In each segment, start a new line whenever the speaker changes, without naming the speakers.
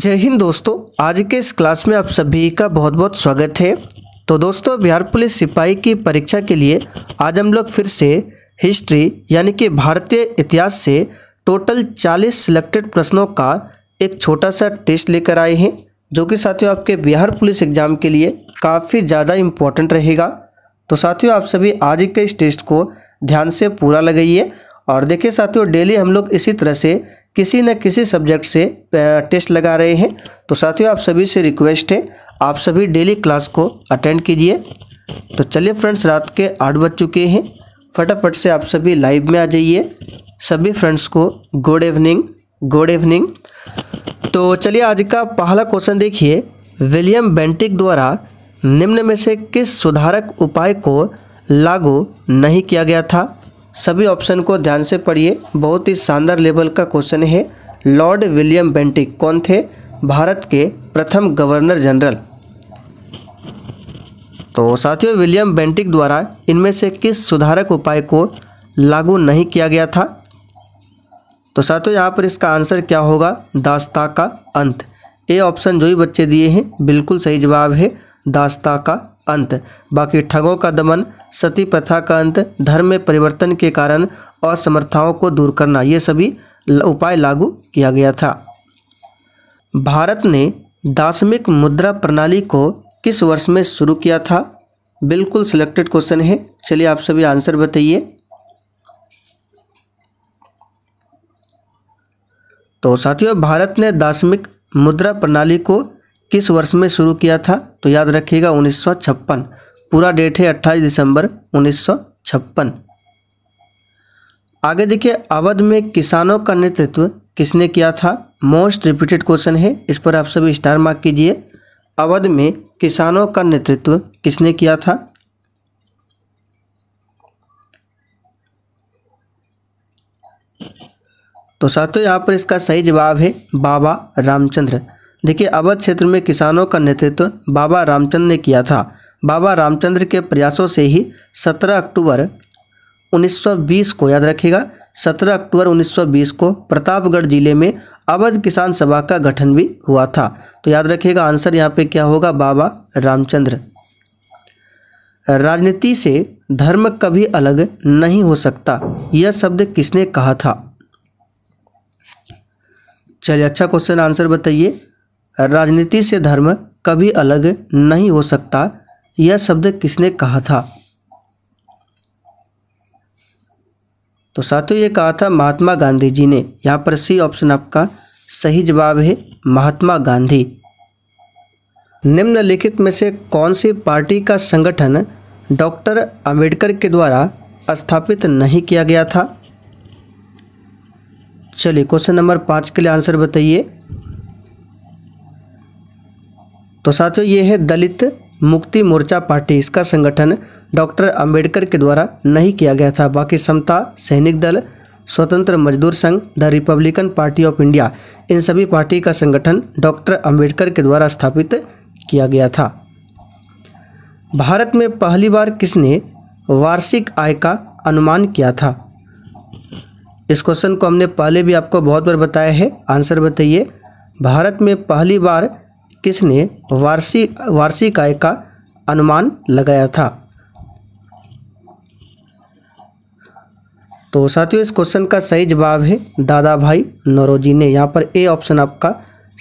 जय हिंद दोस्तों आज के इस क्लास में आप सभी का बहुत बहुत स्वागत है तो दोस्तों बिहार पुलिस सिपाही की परीक्षा के लिए आज हम लोग फिर से हिस्ट्री यानी कि भारतीय इतिहास से टोटल 40 सिलेक्टेड प्रश्नों का एक छोटा सा टेस्ट लेकर आए हैं जो कि साथियों आपके बिहार पुलिस एग्जाम के लिए काफ़ी ज़्यादा इम्पोर्टेंट रहेगा तो साथियों आप सभी आज के इस टेस्ट को ध्यान से पूरा लगाइए और देखिए साथियों डेली हम लोग इसी तरह से किसी न किसी सब्जेक्ट से टेस्ट लगा रहे हैं तो साथियों आप सभी से रिक्वेस्ट है आप सभी डेली क्लास को अटेंड कीजिए तो चलिए फ्रेंड्स रात के आठ बज चुके हैं फटाफट से आप सभी लाइव में आ जाइए सभी फ्रेंड्स को गुड इवनिंग गुड इवनिंग तो चलिए आज का पहला क्वेश्चन देखिए विलियम बेंटिक द्वारा निम्न में से किस सुधारक उपाय को लागू नहीं किया गया था सभी ऑप्शन को ध्यान से पढ़िए बहुत ही शानदार लेवल का क्वेश्चन है लॉर्ड विलियम बेंटिक कौन थे भारत के प्रथम गवर्नर जनरल तो साथियों विलियम बेंटिक द्वारा इनमें से किस सुधारक उपाय को लागू नहीं किया गया था तो साथियों यहाँ पर इसका आंसर क्या होगा दास्ता का अंत ए ऑप्शन जो ही बच्चे दिए हैं बिल्कुल सही जवाब है दास्ता का अंत बाकी ठगों का दमन सती प्रथा का अंत धर्म में परिवर्तन के कारण असमर्थाओं को दूर करना ये सभी उपाय लागू किया गया था भारत ने दार्शनिक मुद्रा प्रणाली को किस वर्ष में शुरू किया था बिल्कुल सिलेक्टेड क्वेश्चन है चलिए आप सभी आंसर बताइए तो साथियों भारत ने दार्शनिक मुद्रा प्रणाली को किस वर्ष में शुरू किया था तो याद रखिएगा उन्नीस पूरा डेट है 28 दिसंबर उन्नीस आगे देखिए अवध में किसानों का नेतृत्व किसने किया था मोस्ट रिपीटेड क्वेश्चन है इस पर आप सभी स्टार मार्क कीजिए अवध में किसानों का नेतृत्व किसने किया था तो साथ यहाँ पर इसका सही जवाब है बाबा रामचंद्र देखिए अवध क्षेत्र में किसानों का नेतृत्व बाबा रामचंद्र ने किया था बाबा रामचंद्र के प्रयासों से ही 17 अक्टूबर 1920 को याद रखिएगा 17 अक्टूबर 1920 को प्रतापगढ़ जिले में अवध किसान सभा का गठन भी हुआ था तो याद रखिएगा आंसर यहाँ पे क्या होगा बाबा रामचंद्र राजनीति से धर्म कभी अलग नहीं हो सकता यह शब्द किसने कहा था चलिए अच्छा क्वेश्चन आंसर बताइए राजनीति से धर्म कभी अलग नहीं हो सकता यह शब्द किसने कहा था तो साथियों ये कहा था महात्मा गांधी जी ने यहाँ पर सी ऑप्शन आपका सही जवाब है महात्मा गांधी निम्नलिखित में से कौन सी पार्टी का संगठन डॉक्टर अंबेडकर के द्वारा स्थापित नहीं किया गया था चलिए क्वेश्चन नंबर पाँच के लिए आंसर बताइए तो साथियों ये है दलित मुक्ति मोर्चा पार्टी इसका संगठन डॉक्टर अंबेडकर के द्वारा नहीं किया गया था बाकी समता सैनिक दल स्वतंत्र मजदूर संघ the Republican Party of India इन सभी पार्टी का संगठन डॉक्टर अंबेडकर के द्वारा स्थापित किया गया था भारत में पहली बार किसने वार्षिक आय का अनुमान किया था इस क्वेश्चन को हमने पहले भी आपको बहुत बार बताया है आंसर बताइए भारत में पहली बार किसने वार्षिक वार्षिक आय का अनुमान लगाया था तो साथियों इस क्वेश्चन का सही जवाब है दादा भाई नौरोजी ने यहाँ पर ए ऑप्शन आपका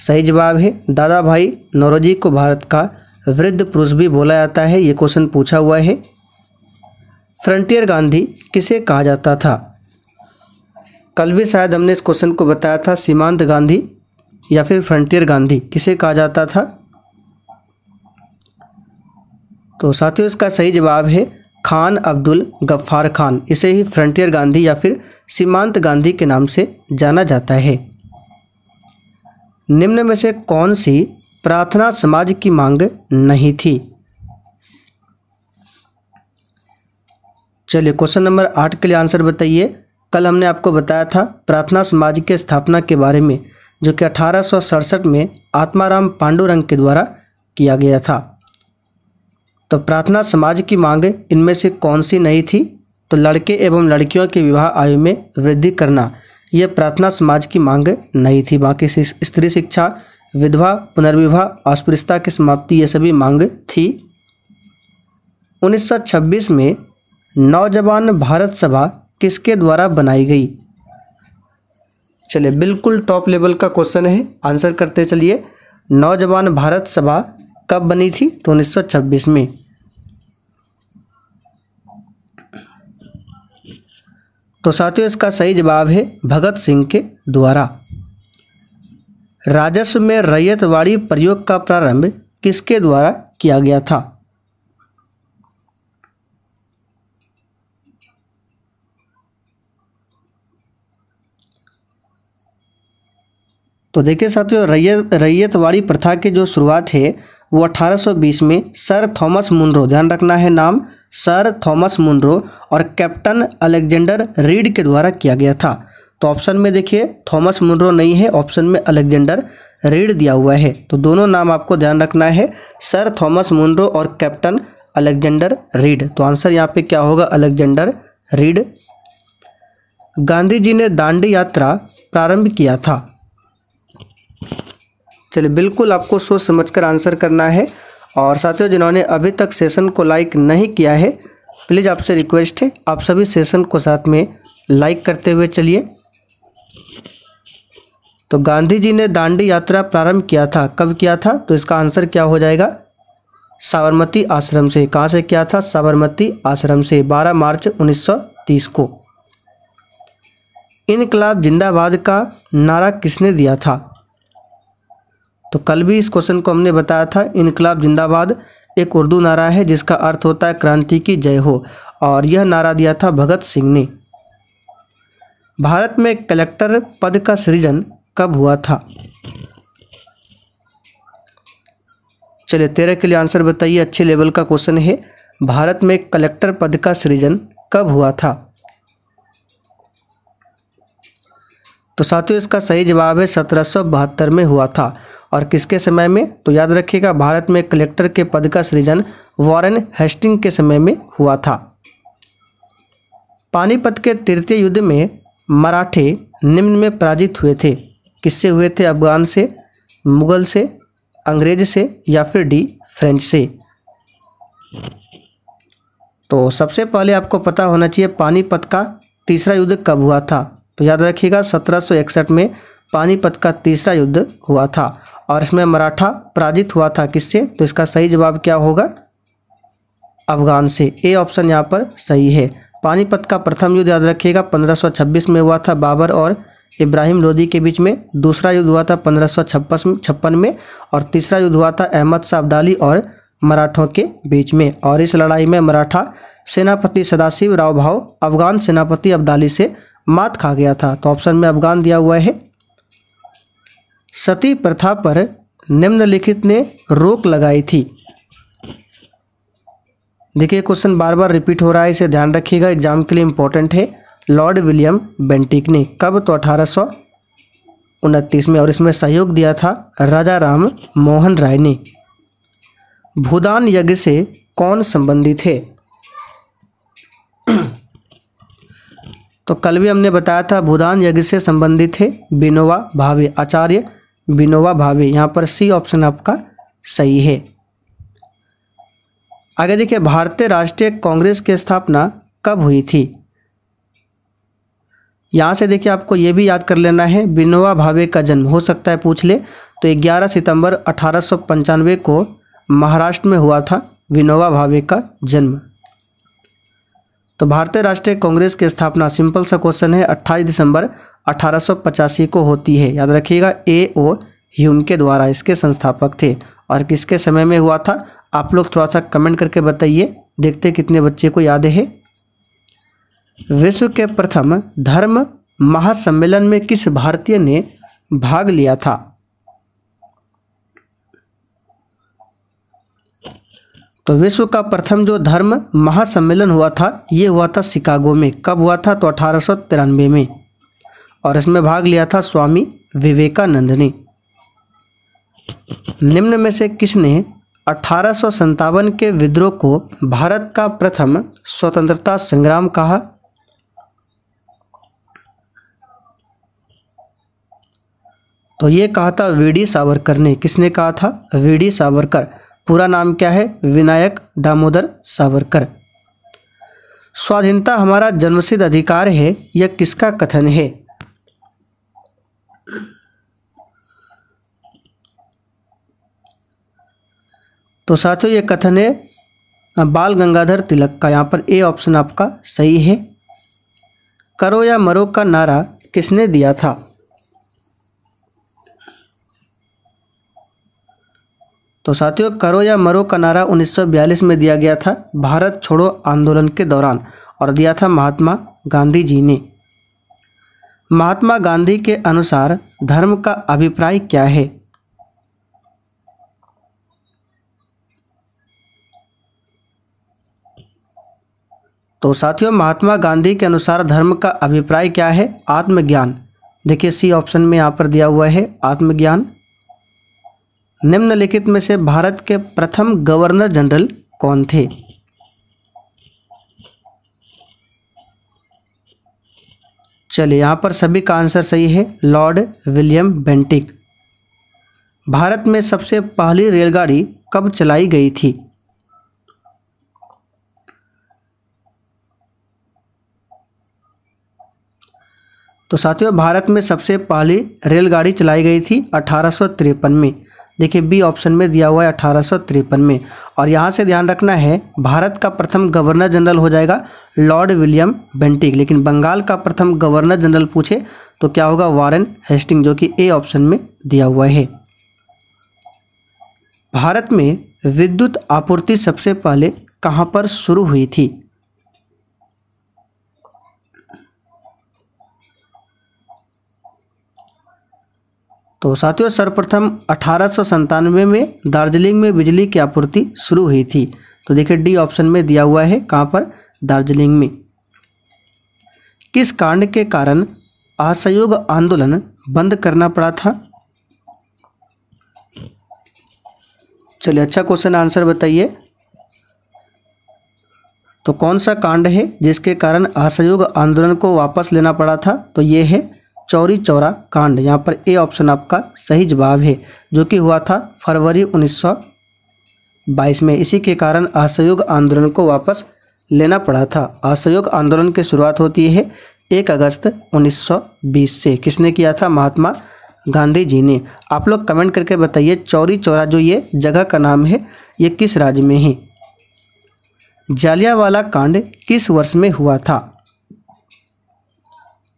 सही जवाब है दादा भाई नौरोजी को भारत का वृद्ध पुरुष भी बोला जाता है ये क्वेश्चन पूछा हुआ है फ्रंटियर गांधी किसे कहा जाता था कल भी शायद हमने इस क्वेश्चन को बताया था सीमांत गांधी या फिर फ्रंटियर गांधी किसे कहा जाता था तो साथियों इसका सही जवाब है खान अब्दुल गफ्फार खान इसे ही फ्रंटियर गांधी या फिर सीमांत गांधी के नाम से जाना जाता है निम्न में से कौन सी प्रार्थना समाज की मांग नहीं थी चलिए क्वेश्चन नंबर आठ के लिए आंसर बताइए कल हमने आपको बताया था प्रार्थना समाज के स्थापना के बारे में जो कि अठारह में आत्माराम पांडुरंग के द्वारा किया गया था तो प्रार्थना समाज की मांग इनमें से कौन सी नहीं थी तो लड़के एवं लड़कियों के विवाह आयु में वृद्धि करना यह प्रार्थना समाज की मांग नहीं थी बाकी स्त्री शिक्षा विधवा पुनर्विवाह अस्पृश्यता की समाप्ति ये सभी मांग थी 1926 में नौजवान भारत सभा किसके द्वारा बनाई गई चलिए बिल्कुल टॉप लेवल का क्वेश्चन है आंसर करते चलिए नौजवान भारत सभा कब बनी थी तो 1926 में तो साथियों इसका सही जवाब है भगत सिंह के द्वारा राजस्व में रैयतवाड़ी प्रयोग का प्रारंभ किसके द्वारा किया गया था तो देखिए साथियों रैयत रैयतवाड़ी प्रथा की जो शुरुआत है वो 1820 में सर थॉमस मुनरो ध्यान रखना है नाम सर थॉमस मुनरो और कैप्टन अलेक्जेंडर रीड के द्वारा किया गया था तो ऑप्शन में देखिए थॉमस मुनरो नहीं है ऑप्शन में अलेक्जेंडर रीड दिया हुआ है तो दोनों नाम आपको ध्यान रखना है सर थॉमस मुनरो और कैप्टन अलेक्जेंडर रीड तो आंसर यहाँ पे क्या होगा अलेक्जेंडर रीड गांधी जी ने दांडी यात्रा प्रारंभ किया था चलिए बिल्कुल आपको सोच समझ कर आंसर करना है और साथियों जिन्होंने अभी तक सेशन को लाइक नहीं किया है प्लीज़ आपसे रिक्वेस्ट है आप सभी सेशन को साथ में लाइक करते हुए चलिए तो गांधी जी ने दांडी यात्रा प्रारंभ किया था कब किया था तो इसका आंसर क्या हो जाएगा साबरमती आश्रम से कहाँ से किया था साबरमती आश्रम से 12 मार्च 1930 को इनकलाब जिंदाबाद का नारा किसने दिया था तो कल भी इस क्वेश्चन को हमने बताया था इनकलाब जिंदाबाद एक उर्दू नारा है जिसका अर्थ होता है क्रांति की जय हो और यह नारा दिया था भगत सिंह ने भारत में कलेक्टर पद का सृजन कब हुआ था चलिए तेरह के लिए आंसर बताइए अच्छे लेवल का क्वेश्चन है भारत में कलेक्टर पद का सृजन कब हुआ था तो साथियों इसका सही जवाब है सत्रह में हुआ था और किसके समय में तो याद रखिएगा भारत में कलेक्टर के पद का सृजन वॉरेन हेस्टिंग के समय में हुआ था पानीपत के तृतीय युद्ध में मराठे निम्न में पराजित हुए थे किससे हुए थे अफगान से मुगल से अंग्रेज से या फिर डी फ्रेंच से तो सबसे पहले आपको पता होना चाहिए पानीपत का तीसरा युद्ध कब हुआ था तो याद रखिएगा 1761 में पानीपत का तीसरा युद्ध हुआ था और इसमें मराठा पराजित हुआ था किससे तो इसका सही जवाब क्या होगा अफगान से ए ऑप्शन यहाँ पर सही है पानीपत का प्रथम युद्ध याद रखिएगा 1526 में हुआ था बाबर और इब्राहिम लोधी के बीच में दूसरा युद्ध हुआ था पंद्रह छप्पन में और तीसरा युद्ध हुआ था अहमद शाह अब्दाली और मराठों के बीच में और इस लड़ाई में मराठा सेनापति सदाशिव राव भाव अफगान सेनापति अब्दाली से मात खा गया था तो ऑप्शन में अफगान दिया हुआ है सती प्रथा पर निम्नलिखित ने रोक लगाई थी देखिए क्वेश्चन बार बार रिपीट हो रहा है इसे ध्यान रखिएगा एग्जाम के लिए इंपॉर्टेंट है लॉर्ड विलियम बेंटिक ने कब तो अठारह में और इसमें सहयोग दिया था राजा राम मोहन राय ने भूदान यज्ञ से कौन संबंधित है तो कल भी हमने बताया था भूदान यज्ञ से संबंधित है बिनोवा भावे आचार्य विनोबा भावे यहाँ पर सी ऑप्शन आपका सही है आगे देखिए भारतीय राष्ट्रीय कांग्रेस की स्थापना कब हुई थी यहाँ से देखिए आपको ये भी याद कर लेना है विनोबा भावे का जन्म हो सकता है पूछ ले तो 11 सितंबर अठारह को महाराष्ट्र में हुआ था विनोबा भावे का जन्म तो भारतीय राष्ट्रीय कांग्रेस की स्थापना सिंपल सा क्वेश्चन है 28 दिसंबर अठारह को होती है याद रखिएगा ए ओ ह्यूम के द्वारा इसके संस्थापक थे और किसके समय में हुआ था आप लोग थोड़ा सा कमेंट करके बताइए देखते कितने बच्चे को याद है विश्व के प्रथम धर्म महासम्मेलन में किस भारतीय ने भाग लिया था तो विश्व का प्रथम जो धर्म महासम्मेलन हुआ था ये हुआ था शिकागो में कब हुआ था तो अठारह में और इसमें भाग लिया था स्वामी विवेकानंद ने निम्न में से किसने अठारह के विद्रोह को भारत का प्रथम स्वतंत्रता संग्राम कहा तो ये कहा था वीडी सावरकर ने किसने कहा था वीडी सावरकर पूरा नाम क्या है विनायक दामोदर सावरकर स्वाधीनता हमारा जन्मसिद्ध अधिकार है यह किसका कथन है तो साथियों ये कथन है बाल गंगाधर तिलक का यहाँ पर ए ऑप्शन आपका सही है करो या मरो का नारा किसने दिया था तो साथियों करो या मरो का नारा 1942 में दिया गया था भारत छोड़ो आंदोलन के दौरान और दिया था महात्मा गांधी जी ने महात्मा गांधी के अनुसार धर्म का अभिप्राय क्या है तो साथियों महात्मा गांधी के अनुसार धर्म का अभिप्राय क्या है आत्मज्ञान देखिए सी ऑप्शन में यहाँ पर दिया हुआ है आत्मज्ञान निम्नलिखित में से भारत के प्रथम गवर्नर जनरल कौन थे चलिए यहाँ पर सभी का आंसर सही है लॉर्ड विलियम बेंटिक भारत में सबसे पहली रेलगाड़ी कब चलाई गई थी तो साथियों भारत में सबसे पहली रेलगाड़ी चलाई गई थी अठारह में देखिए बी ऑप्शन में दिया हुआ है अठारह में और यहाँ से ध्यान रखना है भारत का प्रथम गवर्नर जनरल हो जाएगा लॉर्ड विलियम बेंटिक लेकिन बंगाल का प्रथम गवर्नर जनरल पूछे तो क्या होगा वारन हेस्टिंग जो कि ए ऑप्शन में दिया हुआ है भारत में विद्युत आपूर्ति सबसे पहले कहाँ पर शुरू हुई थी तो साथियों सर्वप्रथम अठारह में दार्जिलिंग में बिजली की आपूर्ति शुरू हुई थी तो देखिए डी ऑप्शन में दिया हुआ है कहाँ पर दार्जिलिंग में किस कांड के कारण असहयोग आंदोलन बंद करना पड़ा था चलिए अच्छा क्वेश्चन आंसर बताइए तो कौन सा कांड है जिसके कारण असहयोग आंदोलन को वापस लेना पड़ा था तो ये है चौरी चौरा कांड यहाँ पर ए ऑप्शन आपका सही जवाब है जो कि हुआ था फरवरी 1922 में इसी के कारण असहयोग आंदोलन को वापस लेना पड़ा था असहयोग आंदोलन की शुरुआत होती है एक अगस्त 1920 से किसने किया था महात्मा गांधी जी ने आप लोग कमेंट करके बताइए चौरी चौरा जो ये जगह का नाम है ये किस राज्य में है जालियावाला कांड किस वर्ष में हुआ था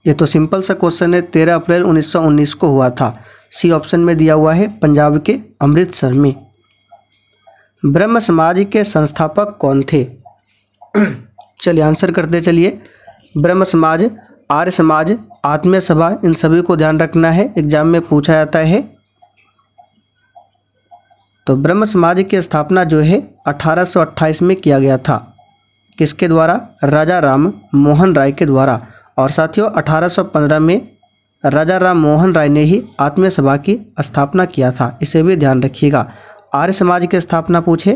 ये तो सिंपल सा क्वेश्चन है तेरह अप्रैल 1919 को हुआ था सी ऑप्शन में दिया हुआ है पंजाब के अमृतसर में ब्रह्म समाज के संस्थापक कौन थे चलिए आंसर करते चलिए ब्रह्म समाज आर्य समाज आत्मीय सभा इन सभी को ध्यान रखना है एग्जाम में पूछा जाता है तो ब्रह्म समाज की स्थापना जो है 1828 में किया गया था किसके द्वारा राजा राम मोहन राय के द्वारा और साथियों 1815 में राजा राम मोहन राय ने ही आत्मीय सभा की स्थापना किया था इसे भी ध्यान रखिएगा आर्य समाज की स्थापना पूछे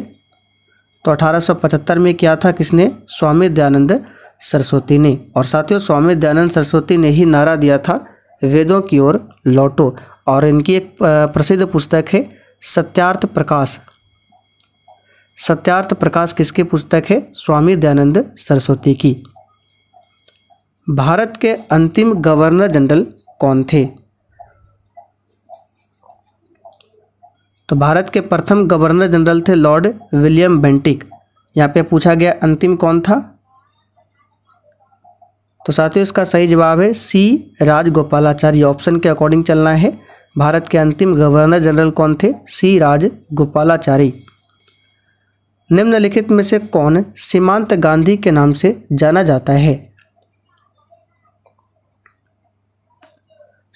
तो 1875 में किया था किसने स्वामी दयानंद सरस्वती ने और साथियों स्वामी दयानंद सरस्वती ने ही नारा दिया था वेदों की ओर लौटो और इनकी एक प्रसिद्ध पुस्तक है सत्यार्थ प्रकाश सत्यार्थ प्रकाश किसकी पुस्तक है स्वामी दयानंद सरस्वती की भारत के अंतिम गवर्नर जनरल कौन थे तो भारत के प्रथम गवर्नर जनरल थे लॉर्ड विलियम बेंटिक यहाँ पे पूछा गया अंतिम कौन था तो साथियों इसका सही जवाब है सी राजगोपालाचार्य ऑप्शन के अकॉर्डिंग चलना है भारत के अंतिम गवर्नर जनरल कौन थे सी राजगोपालाचारी निम्नलिखित में से कौन सीमांत गांधी के नाम से जाना जाता है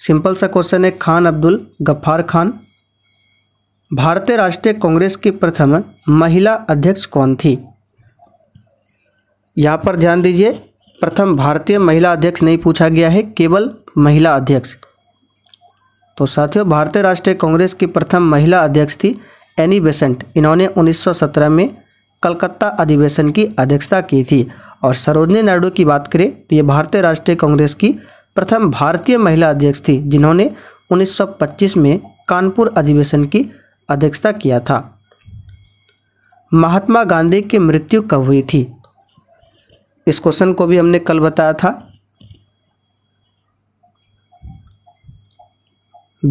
सिंपल सा क्वेश्चन है खान अब्दुल गफ्फार खान भारतीय राष्ट्रीय कांग्रेस की प्रथम महिला अध्यक्ष कौन थी यहाँ पर ध्यान दीजिए प्रथम भारतीय महिला अध्यक्ष नहीं पूछा गया है केवल महिला अध्यक्ष तो साथियों भारतीय राष्ट्रीय कांग्रेस की प्रथम महिला अध्यक्ष थी एनी बेसेंट इन्होंने 1917 में कलकत्ता अधिवेशन की अध्यक्षता की थी और सरोजनी नायडू की बात करें तो ये भारतीय राष्ट्रीय कांग्रेस की प्रथम भारतीय महिला अध्यक्ष थी जिन्होंने 1925 में कानपुर अधिवेशन की अध्यक्षता किया था महात्मा गांधी की मृत्यु कब हुई थी इस क्वेश्चन को भी हमने कल बताया था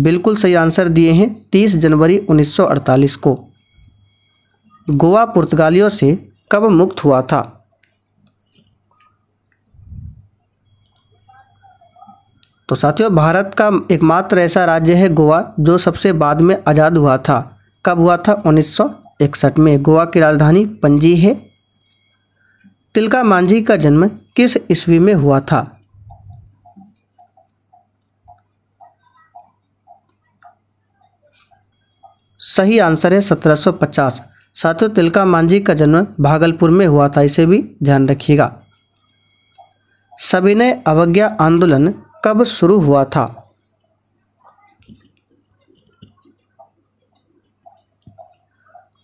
बिल्कुल सही आंसर दिए हैं 30 जनवरी 1948 को गोवा पुर्तगालियों से कब मुक्त हुआ था तो साथियों भारत का एकमात्र ऐसा राज्य है गोवा जो सबसे बाद में आज़ाद हुआ था कब हुआ था 1961 में गोवा की राजधानी पंजी है तिलका मांझी का जन्म किस ईस्वी में हुआ था सही आंसर है 1750 साथियों तिलका मांझी का जन्म भागलपुर में हुआ था इसे भी ध्यान रखिएगा सविनय अवज्ञा आंदोलन कब शुरू हुआ था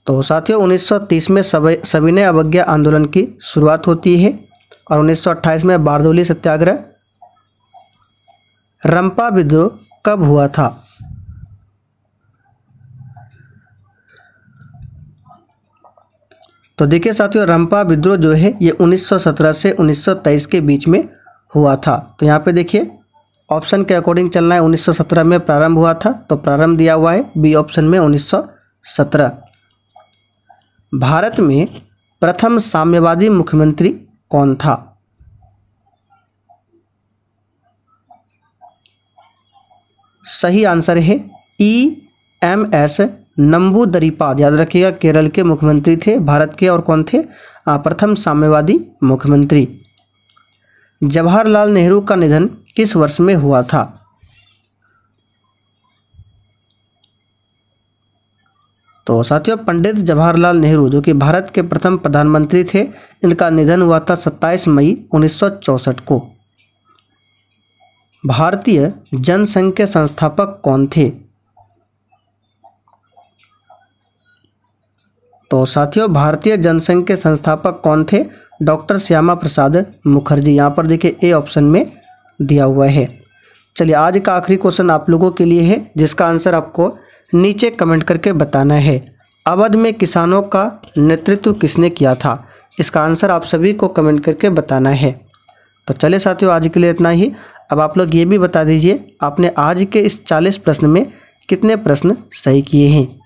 तो साथियों 1930 में सभी सविनय अवज्ञा आंदोलन की शुरुआत होती है और 1928 में बारदोली सत्याग्रह रंपा विद्रोह कब हुआ था तो देखिए साथियों रंपा विद्रोह जो है ये 1917 से 1923 के बीच में हुआ था तो यहाँ पे देखिए ऑप्शन के अकॉर्डिंग चलना है 1917 में प्रारंभ हुआ था तो प्रारंभ दिया हुआ है बी ऑप्शन में 1917 भारत में प्रथम साम्यवादी मुख्यमंत्री कौन था सही आंसर है ई एम एस नंबू दरीपाद याद रखिएगा केरल के मुख्यमंत्री थे भारत के और कौन थे प्रथम साम्यवादी मुख्यमंत्री जवाहरलाल नेहरू का निधन किस वर्ष में हुआ था तो साथियों पंडित जवाहरलाल नेहरू जो कि भारत के प्रथम प्रधानमंत्री थे इनका निधन हुआ था 27 मई 1964 को भारतीय जनसंघ के संस्थापक कौन थे तो साथियों भारतीय जनसंघ के संस्थापक कौन थे डॉक्टर श्यामा प्रसाद मुखर्जी यहाँ पर देखिए ए ऑप्शन में दिया हुआ है चलिए आज का आखिरी क्वेश्चन आप लोगों के लिए है जिसका आंसर आपको नीचे कमेंट करके बताना है अवध में किसानों का नेतृत्व किसने किया था इसका आंसर आप सभी को कमेंट करके बताना है तो चले साथियों आज के लिए इतना ही अब आप लोग ये भी बता दीजिए आपने आज के इस चालीस प्रश्न में कितने प्रश्न सही किए हैं